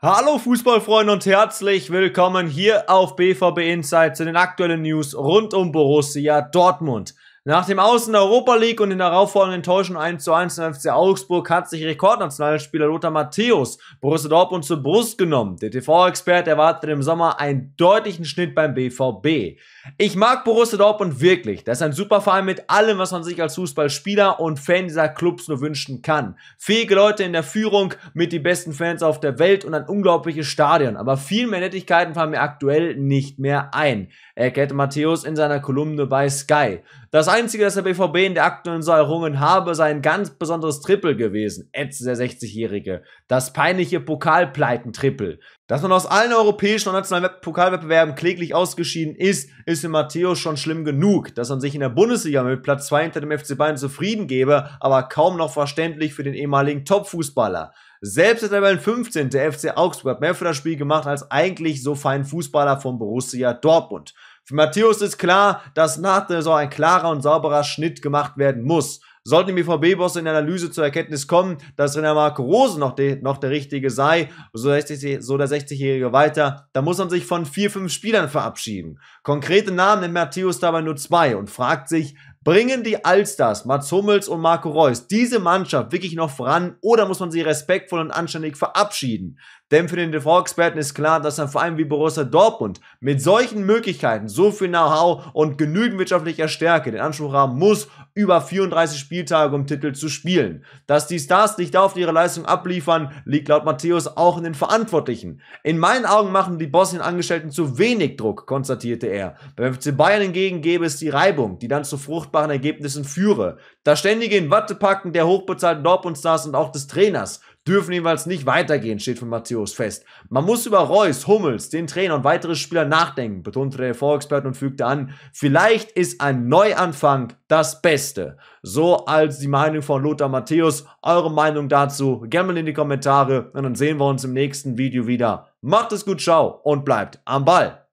Hallo Fußballfreunde und herzlich willkommen hier auf BVB Insight zu den aktuellen News rund um Borussia Dortmund. Nach dem Außen der Europa League und den darauffolgenden Täuschen 1 zu 1 im FC Augsburg hat sich Rekordnationalspieler Lothar Matthäus Borussia Dortmund zur Brust genommen. Der TV-Experte erwartet im Sommer einen deutlichen Schnitt beim BVB. Ich mag Borussia Dortmund wirklich. Das ist ein super Verein mit allem, was man sich als Fußballspieler und Fan dieser Clubs nur wünschen kann. Fähige Leute in der Führung mit den besten Fans auf der Welt und ein unglaubliches Stadion. Aber viel mehr Nettigkeiten fallen mir aktuell nicht mehr ein, erklärte Matthäus in seiner Kolumne bei Sky. Das Einzige, das der BVB in der aktuellen Saison errungen habe, sei ein ganz besonderes Triple gewesen, ätzte der 60-Jährige. Das peinliche Pokalpleiten-Triple. Dass man aus allen europäischen und nationalen Pokalwettbewerben kläglich ausgeschieden ist, ist für Matthäus schon schlimm genug. Dass man sich in der Bundesliga mit Platz 2 hinter dem FC Bayern zufrieden gebe, aber kaum noch verständlich für den ehemaligen Top-Fußballer. Selbst der Tabellen 15. der FC Augsburg hat mehr für das Spiel gemacht als eigentlich so fein Fußballer von Borussia Dortmund. Für Matthäus ist klar, dass nach der Saison ein klarer und sauberer Schnitt gemacht werden muss. Sollten die BVB-Boss in der Analyse zur Erkenntnis kommen, dass Trainer Marco Rose noch, de, noch der Richtige sei, so, 60, so der 60-Jährige weiter, dann muss man sich von vier, fünf Spielern verabschieden. Konkrete Namen nennt Matthäus dabei nur zwei und fragt sich, bringen die Allstars, Mats Hummels und Marco Reus, diese Mannschaft wirklich noch voran oder muss man sie respektvoll und anständig verabschieden? Denn für den TV-Experten ist klar, dass ein Verein wie Borussia Dortmund mit solchen Möglichkeiten, so viel Know-how und genügend wirtschaftlicher Stärke den Anspruch haben muss, über 34 Spieltage um Titel zu spielen. Dass die Stars nicht auf ihre Leistung abliefern, liegt laut Matthäus auch in den Verantwortlichen. In meinen Augen machen die Bosnien-Angestellten zu wenig Druck, konstatierte er. Beim FC Bayern hingegen gäbe es die Reibung, die dann zu fruchtbaren Ergebnissen führe. Das ständige in Watte packen der hochbezahlten Dortmund-Stars und auch des Trainers dürfen jeweils nicht weitergehen, steht von Matthäus fest. Man muss über Reus, Hummels, den Trainer und weitere Spieler nachdenken, betonte der Vorexperte und fügte an, vielleicht ist ein Neuanfang das Beste. So als die Meinung von Lothar Matthäus. Eure Meinung dazu gerne mal in die Kommentare und dann sehen wir uns im nächsten Video wieder. Macht es gut, ciao und bleibt am Ball.